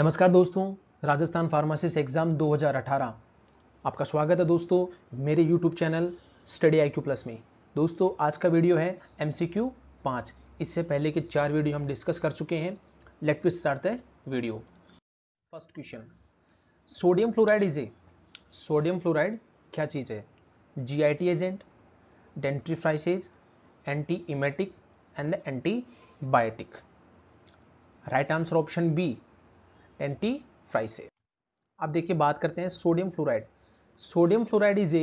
नमस्कार दोस्तों Rajasthan pharmacist exam 2018 आपका स्वागत है दोस्तों मेरे YouTube channel study I plus में दोस्तों आज का वीडियो है एम सी क्यू पांच इससे पहले के चार वीडियो हम डिस्कस कर चुके हैं let we start the video first question sodium fluoride is a sodium fluoride क्या चीज़ है G I T agent dentifrices anti emetic and antibiotic right answer option B dentifrice अब देखिए बात करते हैं sodium fluoride sodium fluoride is a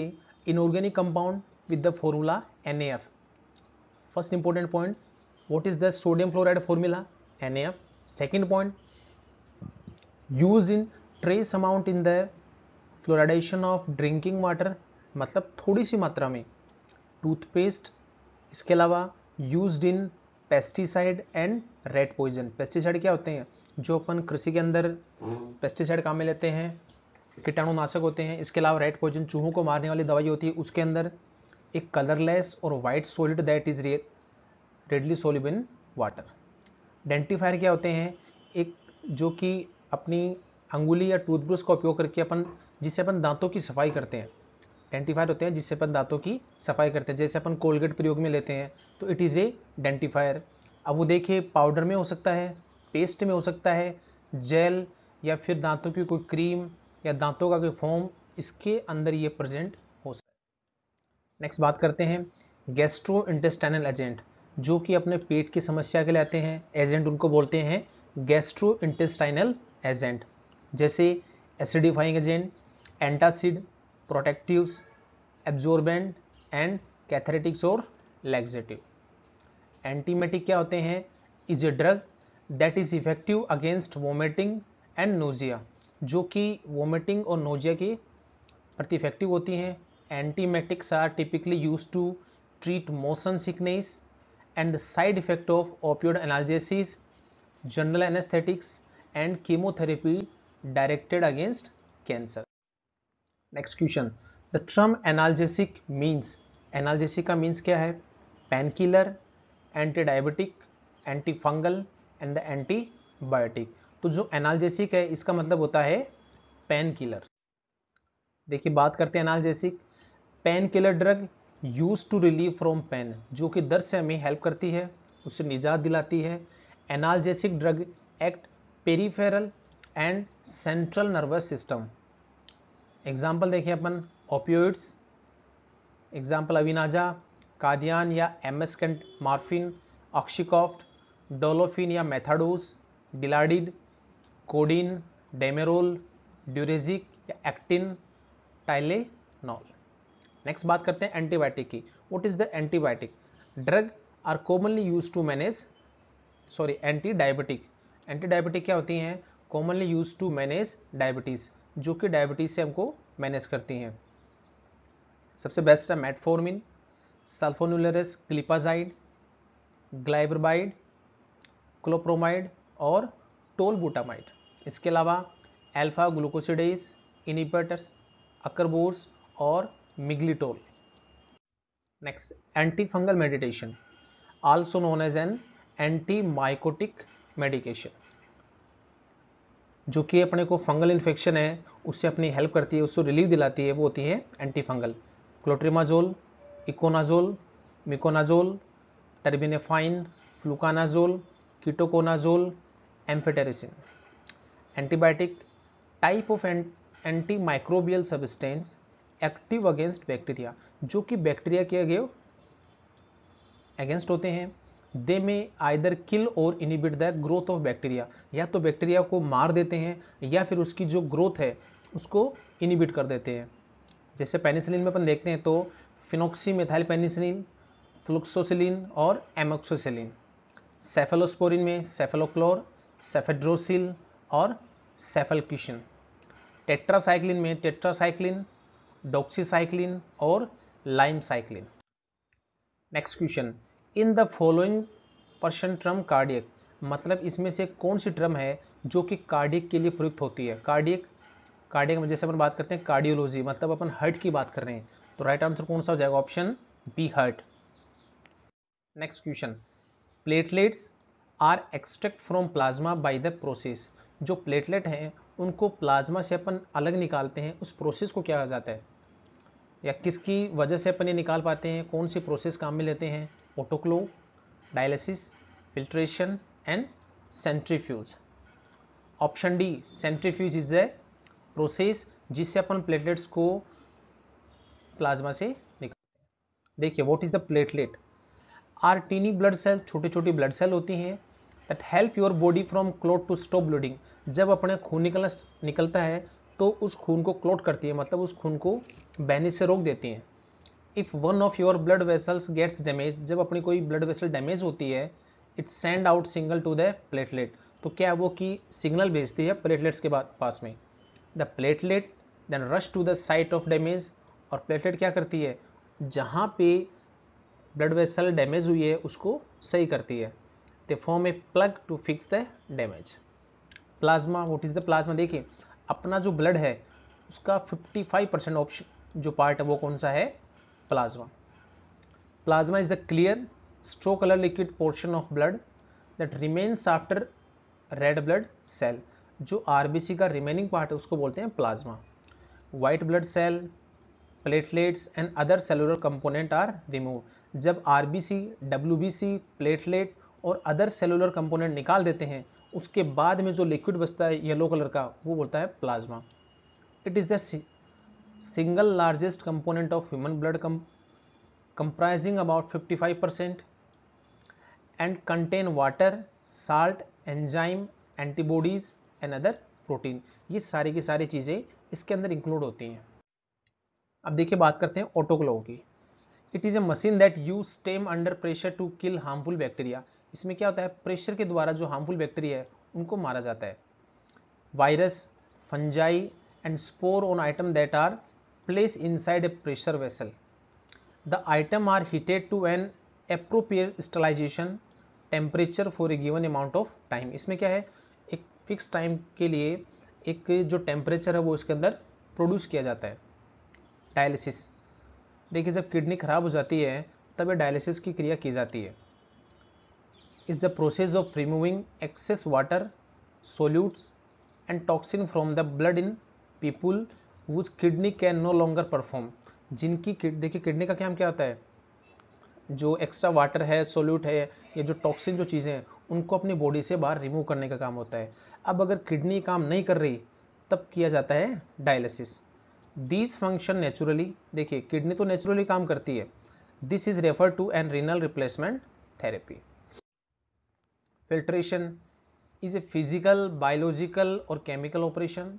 inorganic compound with the formula N first important point what is the sodium fluoride formula N A F second point use in trace amount in the fluoridation of drinking water मतलब थोड़ी सी मात्रा में toothpaste इसके अलावा use in pesticide and red poison pesticide क्या होते हैं जो अपन कृषि के अंदर पेस्टिसाइड काम में लेते हैं कीटाणुनाशक होते हैं इसके अलावा रेड पॉइजन चूहों को मारने वाली दवाई होती है उसके अंदर एक कलरलेस और white solid that is readily soluble in water dentifrice क्या होते हैं एक जो कि अपनी अंगुली या टूथब्रश का उपयोग करके अपन जिससे अपन दांतों की सफाई करते हैं डेंटिफायर होते हैं जिससे अपन दांतों की सफाई करते हैं जैसे अपन कोलगेट प्रयोग में लेते हैं तो इट इज़ ए डेंटिफायर अब वो देखिए पाउडर में हो सकता है पेस्ट में हो सकता है जेल या फिर दांतों की कोई क्रीम या दांतों का कोई फॉर्म इसके अंदर ये प्रेजेंट हो सकता है नेक्स्ट बात करते हैं गैस्ट्रो इंटेस्टाइनल एजेंट जो कि अपने पेट की समस्या के लिए आते हैं एजेंट उनको बोलते हैं गैस्ट्रो इंटेस्टाइनल एजेंट जैसे acidifying agent antacid protective absorbent and cathartics और लैक्सेटिव एंटीमेटिक क्या होते हैं is a drug that is effective against vomiting and nausea जो कि वोमिटिंग और नोजिया की प्रति इफेक्टिव होती हैं antiemetics are typically use to treat motion sickness and the side effect of opioid analgesics general anaesthetics and chemotherapy directed against cancer next question the term analgesic means analgesic का means क्या है pain killer anti diabetic anti fungal and the antibiotic तो जो analgesic है इसका मतलब होता है पेन किलर देखिए बात करते हैं analgesic pain killer drug use to relieve from pain जो कि दर्द से हमें हेल्प करती है उससे निजात दिलाती है analgesic drug act peripheral and central nervous system example देखें अपन ओपियोइड्स एग्जाम्पल अविनाजा कादियान या M S Contin morphine OxyContin Dolophine या मेथाडोस डिलाडिड कोडिन डेमेरोल ड्यूरेजिक या एक्टिन टाइलेनॉल नेक्स्ट बात करते हैं एंटीबायोटिक की what is the antibiotic drug are commonly use to manage sorry anti diabetic anti diabetic क्या होती हैं commonly use to manage diabetes जो कि डायबिटीज़ से हमको मैनेज करती हैं सबसे बेस्ट है मेटफॉर्मिन सल्फोनुलरस क्लिपाजाइड ग्लाइब्रबाइड क्लोप्रोमाइड और टोलबूटामाइड इसके अलावा अल्फा ग्लूकोसिडेज इनिपर्टर्स अकरबोर्स और miglitol next anti fungal medication also known as an anti mycotic medication जो कि अपने को फंगल इन्फेक्शन है उससे अपनी हेल्प करती है उसको रिलीव दिलाती है वो होती है anti fungal clotrimazole econazole miconazole terbinafine fluconazole ketoconazole amphotericin antibiotic type of anti microbial substance active against bacteria जो कि बैक्टीरिया के अगेव अगेंस्ट होते हैं दे में आइदर किल और inhibit the growth of bacteria या तो बैक्टीरिया को मार देते हैं या फिर उसकी जो ग्रोथ है उसको इनिबिट कर देते हैं जैसे पेनिसिलिन में अपन देखते हैं तो फिनोक्सी मेथाइल पेनिसिलिन फ्लुक्सोसिलिन और एमोक्सोसिलिन सेफेलोस्पोरिन में सेफेलोक्लोर सेफेड्रोसिल और सेफेलक्यूशन टेट्रासाइक्लिन में टेट्रासाइक्लिन डॉक्सीसाइक्लिन और lymecycline next question in the following person term cardiac मतलब इसमें से कौन सी ट्रम है जो कि कार्डियक के लिए प्रयुक्त होती है कार्डियक कार्डियक में जैसे अपन बात करते हैं कार्डियोलॉजी मतलब अपन हर्ट की बात कर रहे हैं तो राइट आंसर कौन सा हो जाएगा option B heart next question platelets are extract from plasma by the process जो प्लेटलेट हैं उनको प्लाज्मा से अपन अलग निकालते हैं उस प्रोसेस को क्या कहा जाता है या किसकी वजह से अपन ये निकाल पाते हैं कौन सी प्रोसेस काम में लेते हैं autoclave, dialysis, filtration and centrifuge. Option D centrifuge is the process जिससे अपन प्लेटलेट्स को प्लाज्मा से निकालते हैं देखिए what is the platelet are tiny blood cell छोटी छोटी ब्लड सेल होती हैं that help your body from clot to stop bleeding जब अपने खून निकलना निकलता है तो उस खून को क्लोट करती है मतलब उस खून को बहने से रोक देती हैं if one of your blood vessels gets damage जब अपनी कोई ब्लड वेसल डैमेज होती है it's send out signal to the platelet तो क्या वो की सिग्नल भेजती है प्लेटलेट्स के पास में the platelet then rush to the site of damage और प्लेटलेट क्या करती है जहाँ पे ब्लड वेसल डैमेज हुई है उसको सही करती है they form a plug to fix the damage plasma what is the plasma देखिए अपना जो ब्लड है उसका 55 परसेंट ऑप्शन जो पार्ट है वो कौन सा है plasma. Plasma is the clear, straw color liquid portion of blood that remains after red blood cell जो आरबीसी का रिमेनिंग पार्ट है उसको बोलते हैं plasma white blood cell platelets and other cellular component are remove जब RBC WBC platelet और other cellular component निकाल देते हैं उसके बाद में जो लिक्विड बचता है येलो कलर का वो बोलता है plasma it is the single largest component of human blood comprising about 55 percent and contain water salt enzyme antibodies and other protein ये सारी की सारी चीज़ें इसके अंदर इंक्लूड होती हैं अब देखिए बात करते हैं ऑटोक्लोव की it is a machine that use steam under pressure to kill harmful bacteria इसमें क्या होता है प्रेशर के द्वारा जो हार्मफुल बैक्टीरिया है उनको मारा जाता है virus fungi and spore on item that are placed inside a pressure vessel. The item are heated to an appropriate sterilization temperature for a given amount of time इसमें क्या है एक फिक्स टाइम के लिए एक जो टेम्परेचर है वो उसके अंदर प्रोड्यूस किया जाता है डायलिसिस देखिए जब किडनी खराब हो जाती है तब ये डायलिसिस की क्रिया की जाती है is the process of removing excess water solutes and toxin from the blood in people whose kidney can no longer perform जिनकी किड देखिए किडनी का क्या क्या होता है जो एक्स्ट्रा वाटर है सोल्यूट है या जो टॉक्सिन जो चीज़ें हैं उनको अपनी बॉडी से बाहर रिमूव करने का काम होता है अब अगर किडनी काम नहीं कर रही तब किया जाता है डायलिसिस दिस फंक्शन नेचुरली देखिए किडनी तो नेचुरली काम करती है this is refer to an renal replacement therapy filtration is a physical biological और chemical operation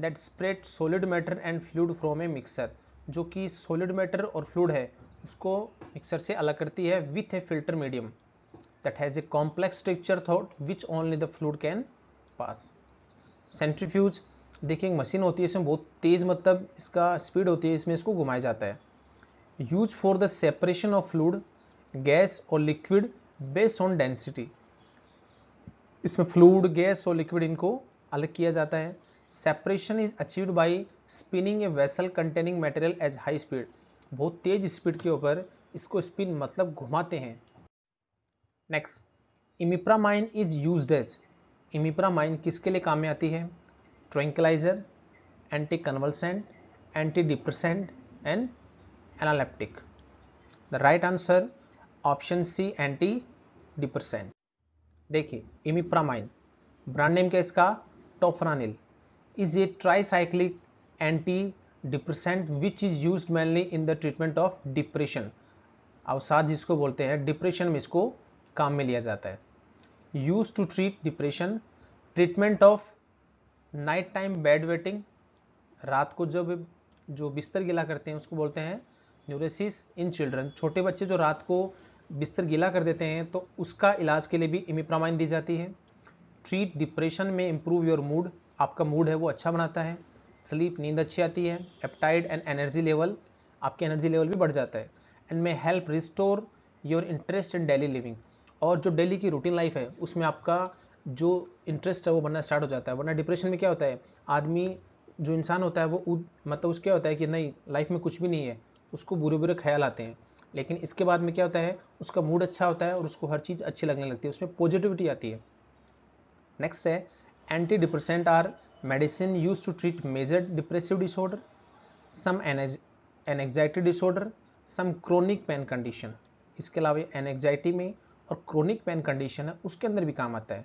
that spread solid matter and fluid from a mixture जो कि सॉलिड मैटर और fluid है उसको मिक्सर से अलग करती है with a filter medium that has a complex structure through which only the fluid can pass centrifuge देखिए एक मशीन होती है इसमें बहुत तेज़ मतलब इसका स्पीड होती है इसमें इसको घुमाया जाता है use for the separation of fluid gas और लिक्विड बेस्ड ऑन डेंसिटी इसमें फ्लूड गैस और लिक्विड इनको अलग किया जाता है separation is achieved by spinning a vessel containing material as high speed बहुत तेज स्पीड के ऊपर इसको स्पिन मतलब घुमाते हैं next imipramine is use as imipramine किसके लिए काम में आती है tranquilliser anti convulsant anti depressant and analeptic the right answer option C anti depressant देखिए इमिप्रामाइन ब्रांड नेम क्या इसका टोफरानिल is a tricyclic antidepressant which is used mainly in the treatment of depression अवसाद जिसको बोलते हैं डिप्रेशन में इसको काम में लिया जाता है use to treat depression treatment of night time bed wetting रात को जब जो बिस्तर गीला करते हैं उसको बोलते हैं न्यूरेसिस इन चिल्ड्रन छोटे बच्चे जो रात को बिस्तर गीला कर देते हैं तो उसका इलाज के लिए भी इमिप्रामाइन दी जाती है ट्रीट डिप्रेशन में इम्प्रूव योर मूड आपका मूड है वो अच्छा बनाता है स्लीप नींद अच्छी आती है एपटाइड एंड एनर्जी लेवल आपके एनर्जी लेवल भी बढ़ जाता है and may help restore your interest in daily living और जो डेली की रूटीन लाइफ है उसमें आपका जो इंटरेस्ट है वो बनना स्टार्ट हो जाता है वरना डिप्रेशन में क्या होता है आदमी जो इंसान होता है वो मतलब उसके होता है कि नहीं लाइफ में कुछ भी नहीं है उसको बुरे बुरे ख्याल आते हैं लेकिन इसके बाद में क्या होता है उसका मूड अच्छा होता है और उसको हर चीज़ अच्छी लगने लगती है उसमें पॉजिटिविटी आती है नेक्स्ट है antidepressant are medicine use to treat major depressive disorder some anxiety disorder some chronic pain condition इसके अलावा एनजाइटी में और क्रोनिक पेन कंडीशन है उसके अंदर भी काम आता है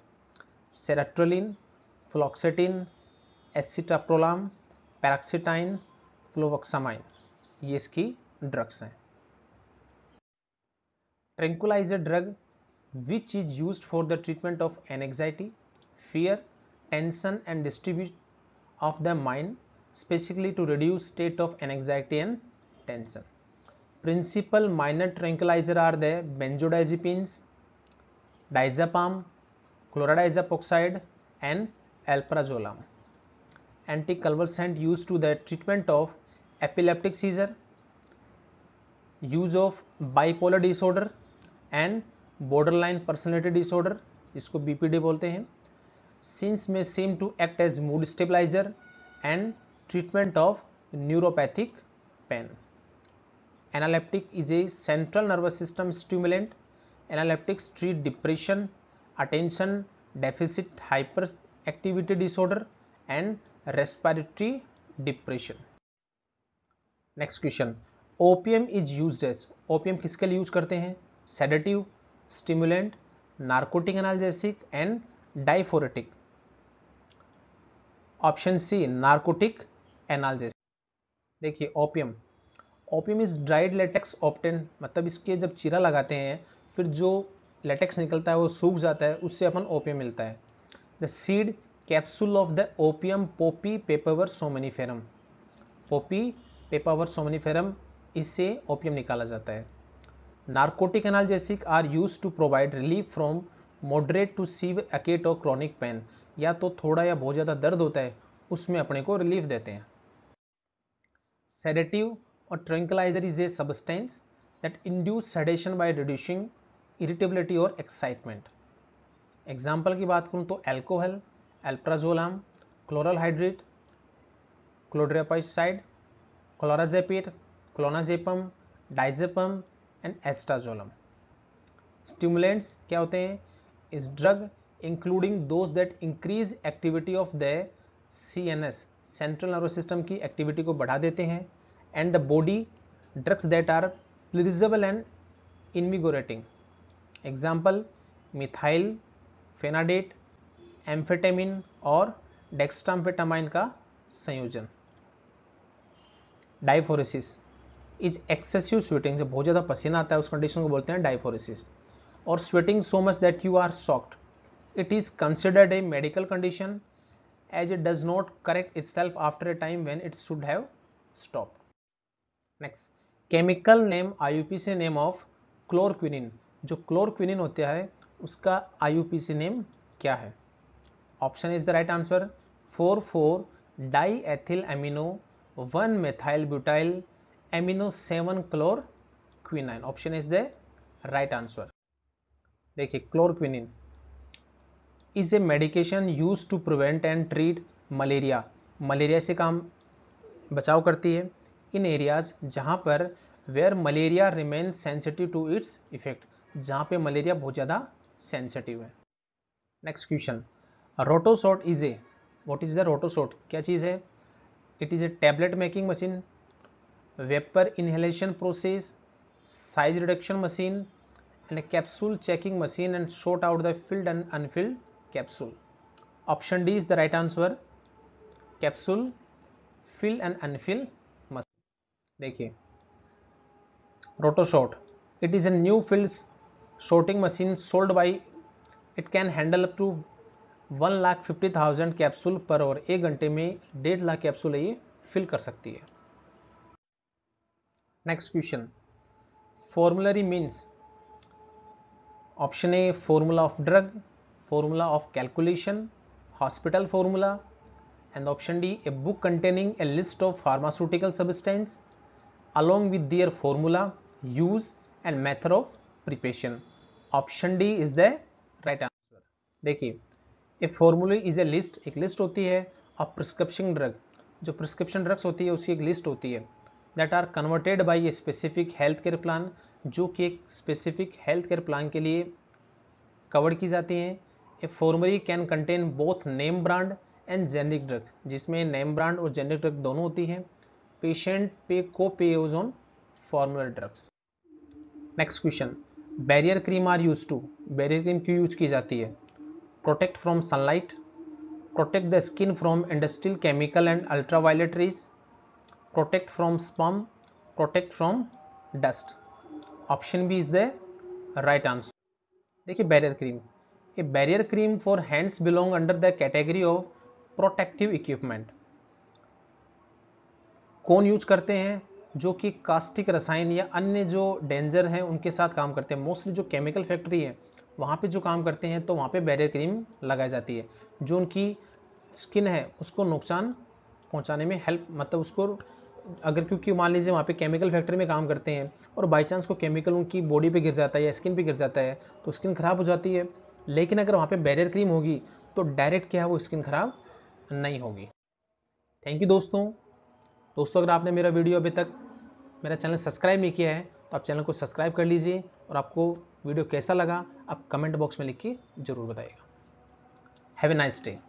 सेरेट्रोलिन फ्लॉक्सेटिन एसिटाप्रोलाम पैराक्सीटाइन फ्लोवक्सामाइन ये इसकी ड्रग्स हैं tranquilizer drug which is use for the treatment of anxiety fear tension and distribute of the mind specifically to reduce state of anxiety and tension. Principal minor tranquilizer are the benzodiazepines, diazepam, chlorodiazepoxide and alprazolam. Anticonvulsant used to the treatment of epileptic seizure, use of bipolar disorder and borderline personality disorder इसको BPD बोलते हैं since may seem to act as mood stabilizer and treatment of neuropathic pain. Analeptic is a central nervous system stimulant. Analeptics treat depression, attention deficit hyperactivity disorder and respiratory depression. Next question. Opium is use as opium किसके लिए use करते हैं sedative stimulant narcotic analgesic and diaphoretic option C narcotic analgesic देखिए opium opium is dried latex obtained मतलब इसके जब चीरा लगाते हैं फिर जो लेटेक्स निकलता है वो सूख जाता है उससे अपन ओपियम मिलता है the seed capsule of the opium poppy Papaver somniferum poppy Papaver somniferum इससे ओपियम निकाला जाता है narcotic analgesic are use to provide relief from moderate to severe acute और क्रॉनिक पेन या तो थोड़ा या बहुत ज़्यादा दर्द होता है उसमें अपने को रिलीफ देते हैं सेडेटिव और tranquilizer is a substance that induce sedation by reducing irritability और एक्साइटमेंट एग्जाम्पल की बात करूँ तो alcohol alprazolam chloral hydrate chlordiazepoxide clorazepate clonazepam diazepam and estazolam stimulants क्या होते हैं including those that increase activity of the C N S central nervous system की activity को बढ़ा देते हैं and the body drugs that are pleasurable and invigorating example methylphenidate amphetamine और dextroamphetamine का संयोजन डाइफोरेसिस इज एक्सेसिव स्वीटिंग जब बहुत ज़्यादा पसीना आता है उस कंडीशन को बोलते हैं डाइफोरेसिस or sweating so much that you are shocked. It is considered a medical condition as it does not correct itself after a time when it should have stopped. Next, chemical name IUPC name of chloroquinin. जो chloroquinin होता है उसका IUPC name क्या है option is the right answer four four di ethyl amino one methyl butyl amino seven chloro quinine option is the right answer देखिए chloroquine is a medication use to prevent and treat malaria malaria से काम बचाव करती है in areas जहाँ पर where malaria remain sensitive to its effect जहाँ पे मलेरिया बहुत ज़्यादा सेंसिटिव है next question Rotosort is a what is the रोटोसोट क्या चीज़ है it is a tablet making machine vapour inhalation process size reduction machine and capsule checking machine and sort out the filled and unfilled capsule option D is the right answer capsule fill and unfill machine देखिए Rotosort it is a new filled sorting machine sold by it can handle up to one lakh fifty thousand capsule पर और एक घंटे में डेढ़ lakh capsule ये fill कर सकती है next question formulary means option A formula of drug formula of calculation hospital formula and option D a book containing a list of pharmaceutical substance along with their formula use and method of preparation option D is the right answer देखिए a formula is a list एक list होती है of prescription drug जो prescription drugs होती है उसकी एक list होती है that are converted by a specific health care plan जो कि एक स्पेसिफिक हेल्थ केयर प्लान के लिए कवर की जाती हैं a formulary can contain both name brand and generic drug जिसमें नेम ब्रांड और जेनरिक ड्रग दोनों होती हैं पेशेंट पे को pays on formulary drugs next question barrier cream are use to barrier cream क्यों यूज की जाती है protect from sunlight protect the skin from industrial chemical and ultraviolet rays protect from spam protect from dust option b is the right answer देखिए barrier cream a barrier cream for hands belong under the category of protective equipment कौन use करते हैं जो कि caustic रसायन या अन्य जो डेंजर हैं उनके साथ काम करते हैं मोस्टली जो केमिकल फैक्ट्री है वहाँ पे जो काम करते हैं तो वहाँ पे बैरियर क्रीम लगाई जाती है जो उनकी स्किन है उसको नुकसान पहुंचाने में हेल्प मतलब उसको अगर क्योंकि मान लीजिए वहाँ पे केमिकल फैक्ट्री में काम करते हैं और बाई चांस को केमिकल उनकी बॉडी पे गिर जाता है या स्किन पे गिर जाता है तो स्किन ख़राब हो जाती है लेकिन अगर वहाँ पे बैरियर क्रीम होगी तो डायरेक्ट क्या है वो स्किन ख़राब नहीं होगी थैंक यू दोस्तों दोस्तों अगर आपने मेरा वीडियो अभी तक मेरा चैनल सब्सक्राइब नहीं किया है तो आप चैनल को सब्सक्राइब कर लीजिए और आपको वीडियो कैसा लगा आप कमेंट बॉक्स में लिख के ज़रूर बताइएगा हैव ए नाइस डे